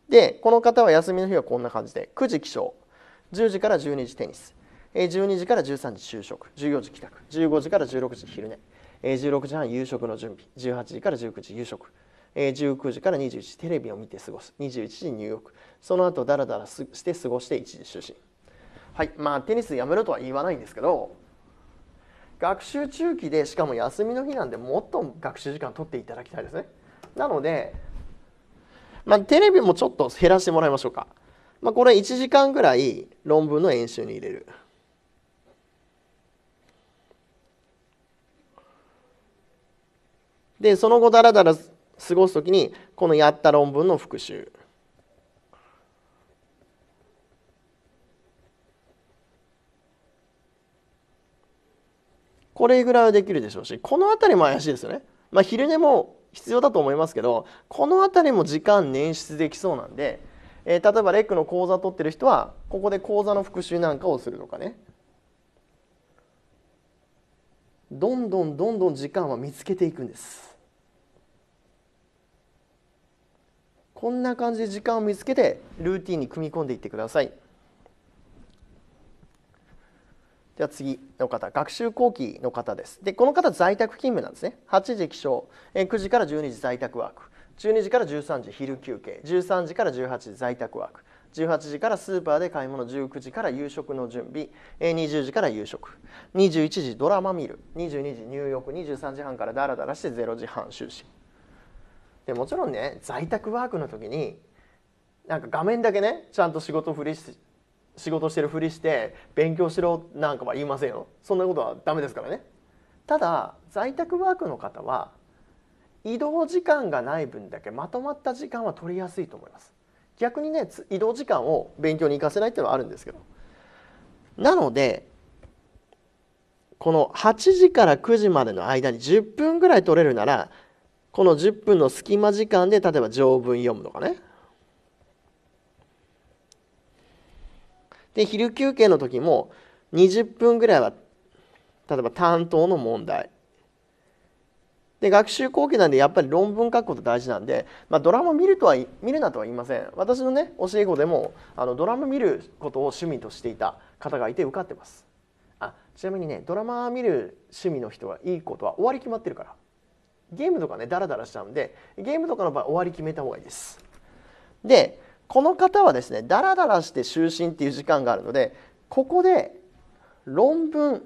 でこの方は休みの日はこんな感じで9時起床10時から12時テニス12時から13時就職14時帰宅15時から16時昼寝16時半夕食の準備18時から19時夕食19時から21時テレビを見て過ごす21時入浴その後ダラダラして過ごして1時就寝はい、まあテニスやめろとは言わないんですけど学習中期でしかも休みの日なんでもっと学習時間取っていただきたいですねなので、まあ、テレビもちょっと減らしてもらいましょうか、まあ、これ1時間ぐらい論文の演習に入れるでその後だらだら過ごす時にこのやった論文の復習これぐらいはできるでしょうしこの辺りも怪しいですよね。まあ、昼寝も必要だと思いますけどこの辺りも時間捻出できそうなんで、えー、例えばレックの講座取ってる人はここで講座の復習なんかをするとかねどんどんどんどん時間は見つけていくんですこんな感じで時間を見つけてルーティンに組み込んでいってください。では次の方学習後期の方ですでこの方在宅勤務なんですね8時起床9時から12時在宅ワーク12時から13時昼休憩13時から18時在宅ワーク18時からスーパーで買い物19時から夕食の準備20時から夕食21時ドラマ見る22時入浴23時半からダラダラして0時半就寝でもちろんね在宅ワークの時になんか画面だけねちゃんと仕事ふりし仕事してるふりして勉強しろなんかは言いませんよそんなことはダメですからねただ在宅ワークの方は移動時間がない分だけまとまった時間は取りやすいと思います逆にね移動時間を勉強に活かせないっていうのはあるんですけどなのでこの8時から9時までの間に10分ぐらい取れるならこの10分の隙間時間で例えば条文読むとかねで昼休憩の時も20分ぐらいは例えば担当の問題で学習後期なんでやっぱり論文書くこと大事なんで、まあ、ドラマ見るとは見るなとは言いません私のね教え子でもあのドラマ見ることを趣味としていた方がいて受かってますあちなみにねドラマ見る趣味の人はいいことは終わり決まってるからゲームとかねダラダラしちゃうんでゲームとかの場合終わり決めた方がいいですでこの方はですねだらだらして就寝っていう時間があるのでここで論文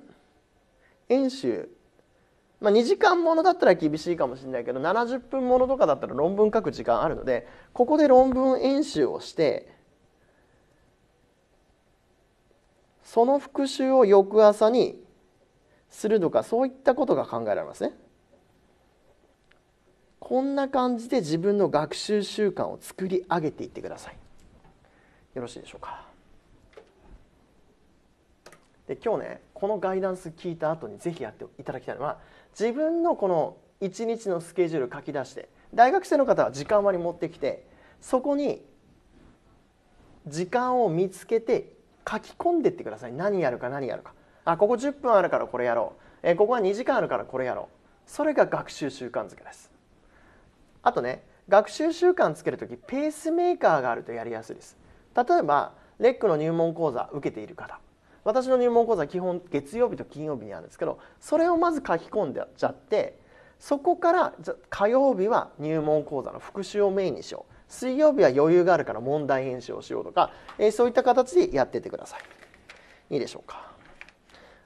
演習、まあ、2時間ものだったら厳しいかもしれないけど70分ものとかだったら論文書く時間あるのでここで論文演習をしてその復習を翌朝にするとかそういったことが考えられますね。こんな感じで自分の学習習慣を作り上げていってくださいよろしいでしょうかで今日ねこのガイダンス聞いた後にぜひやっていただきたいのは自分のこの一日のスケジュール書き出して大学生の方は時間割り持ってきてそこに時間を見つけて書き込んでってください何やるか何やるかあここ10分あるからこれやろうえここは2時間あるからこれやろうそれが学習習慣づけですあとね学習習慣つける時ペースメーカーがあるとやりやすいです例えばレックの入門講座受けている方私の入門講座基本月曜日と金曜日にあるんですけどそれをまず書き込んでちゃってそこから火曜日は入門講座の復習をメインにしよう水曜日は余裕があるから問題演習をしようとか、えー、そういった形でやっててくださいいいでしょうか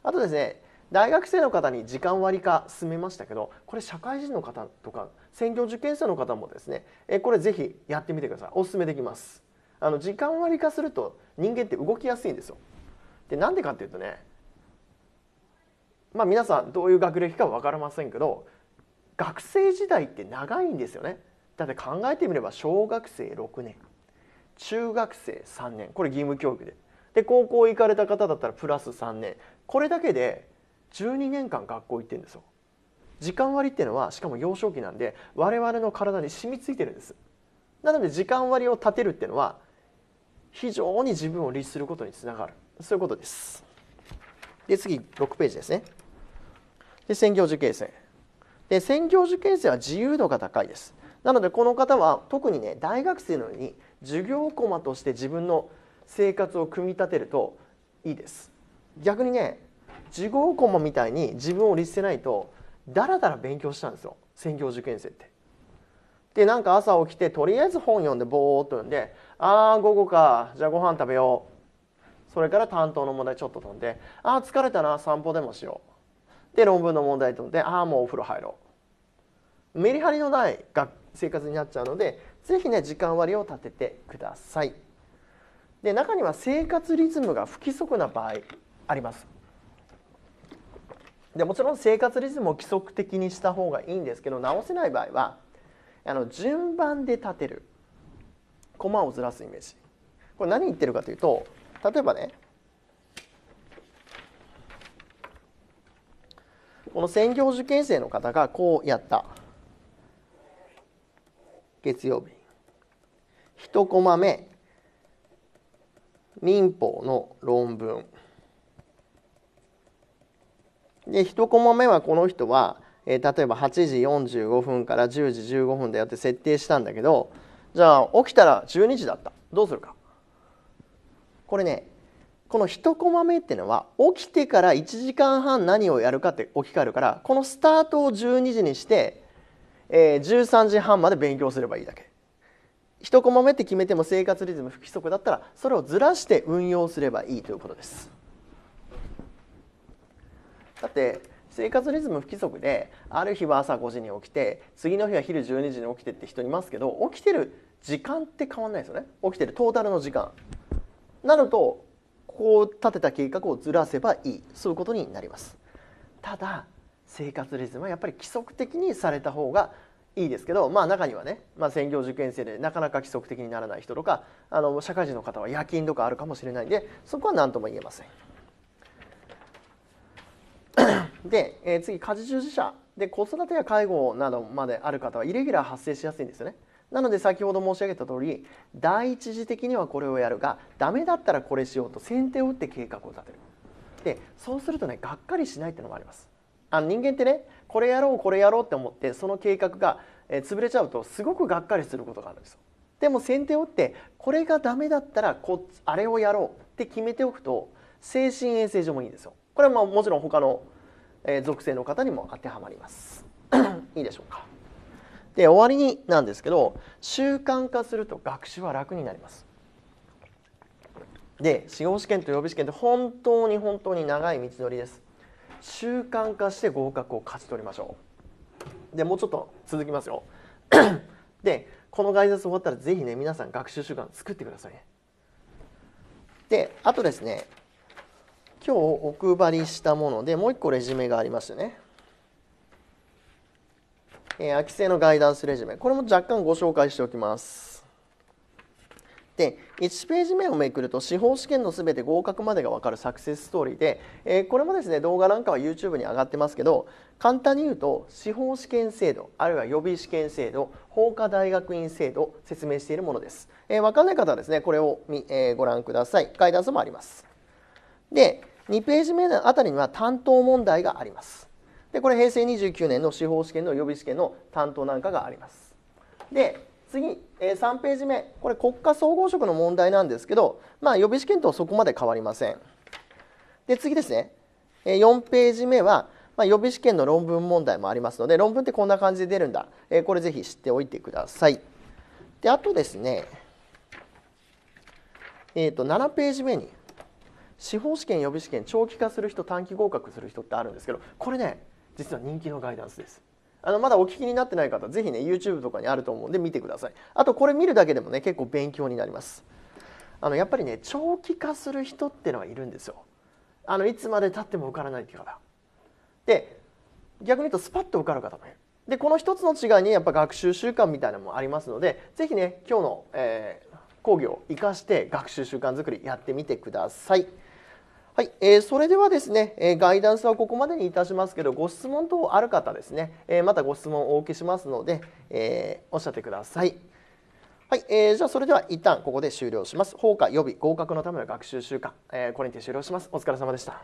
あとですね大学生の方に時間割か進めましたけどこれ社会人の方とか専業受験生の方もですね、えこれぜひやってみてくださいおすすめできますあの時間割り化すると人間って動きやすいんですよでなんでかっていうとねまあ皆さんどういう学歴かは分かりませんけど学生時代って長いんですよねだって考えてみれば小学生6年中学生3年これ義務教育でで高校行かれた方だったらプラス3年これだけで12年間学校行ってるんですよ時間割っていうのはしかも幼少期なんで我々の体に染みついてるんですなので時間割を立てるっていうのは非常に自分を律することにつながるそういうことですで次6ページですねで専業受験生で専業受験生は自由度が高いですなのでこの方は特にね大学生のように授業駒として自分の生活を組み立てるといいです逆にね授業駒みたいに自分を律せないとだらだら勉強したんですよ専業受験生って。でなんか朝起きてとりあえず本読んでぼーっと読んでああ午後かじゃあご飯食べようそれから担当の問題ちょっと飛んでああ疲れたな散歩でもしようで論文の問題飛んでああもうお風呂入ろうメリハリのない生活になっちゃうので是非ね時間割を立ててくださいで中には生活リズムが不規則な場合ありますでもちろん生活リズムを規則的にした方がいいんですけど直せない場合はあの順番で立てる駒をずらすイメージこれ何言ってるかというと例えばねこの専業受験生の方がこうやった月曜日1コマ目民法の論文で1コマ目はこの人は、えー、例えば8時45分から10時15分でやって設定したんだけどじゃあ起きたら12時だったどうするかこれねこの1コマ目っていうのは起きてから1時間半何をやるかって置き換えるからこのスタートを12時にして、えー、13時半まで勉強すればいいだけ1コマ目って決めても生活リズム不規則だったらそれをずらして運用すればいいということです。だって生活リズム不規則である日は朝5時に起きて次の日は昼12時に起きてって人いますけど起きてる時間って変わんないですよね起きてるトータルの時間なるとこう立てた計画をずらせばいいそういうことになりますただ生活リズムはやっぱり規則的にされた方がいいですけど、まあ、中にはね、まあ、専業受験生でなかなか規則的にならない人とかあの社会人の方は夜勤とかあるかもしれないんでそこは何とも言えません。で、えー、次家事従事者で子育てや介護などまである方はイレギュラー発生しやすいんですよねなので先ほど申し上げた通り第一次的にはこれをやるがダメだったらこれしようと先手を打って計画を立てるでそうするとねがっかりしないっていうのもありますあの人間ってねこれやろうこれやろうって思ってその計画が、え潰れちゃうとすごくがっかりすることがあるんですよでも先手を打ってこれがダメだったらこあれをやろうって決めておくと精神衛生上もいいんですよこれはまあもちろん他の属性の方にも当てはまります。いいでしょうか。で終わりになんですけど習慣化すると学習は楽になります。で司法試験と予備試験って本当に本当に長い道のりです。習慣化して合格を勝ち取りましょう。でもうちょっと続きますよ。でこの概説終わったら是非ね皆さん学習習慣作ってくださいね。であとですね今日お配りしたものでもう1個レジュメがありますよね。えー、秋生のガイダンスレジュメこれも若干ご紹介しておきます。で1ページ目をめくると司法試験のすべて合格までが分かるサクセスストーリーで、えー、これもですね動画なんかは YouTube に上がってますけど簡単に言うと司法試験制度あるいは予備試験制度法科大学院制度を説明しているものです、えー、分かんない方はですねこれをみ、えー、ご覧くださいガイダンスもありますで2ページ目のあたりには担当問題があります。でこれ平成29年の司法試験の予備試験の担当なんかがあります。で次、え3ページ目これ国家総合職の問題なんですけど、まあ、予備試験とそこまで変わりません。で次ですね、え4ページ目は、まあ、予備試験の論文問題もありますので論文ってこんな感じで出るんだ、えこれぜひ知っておいてください。であとですね、えー、と7ページ目に司法試験予備試験長期化する人短期合格する人ってあるんですけどこれね実は人気のガイダンスです。あのまだお聞きになってない方是非ね YouTube とかにあると思うんで見てくださいあとこれ見るだけでもね結構勉強になりますあのやっぱりね長期化する人ってのはいるんですよあのいつまでたっても受からないっていう方で逆に言うとスパッと受かる方もいるでこの一つの違いにやっぱ学習習慣みたいなのもありますので是非ね今日の、えー、講義を生かして学習習慣づくりやってみてください。はい、えー、それではですね、えー、ガイダンスはここまでにいたしますけど、ご質問等ある方ですね、えー、またご質問をお受けしますので、えー、おっしゃってください。はい、えー、じゃあそれでは一旦ここで終了します。放課予備合格のための学習週間、えー、これにて終了します。お疲れ様でした。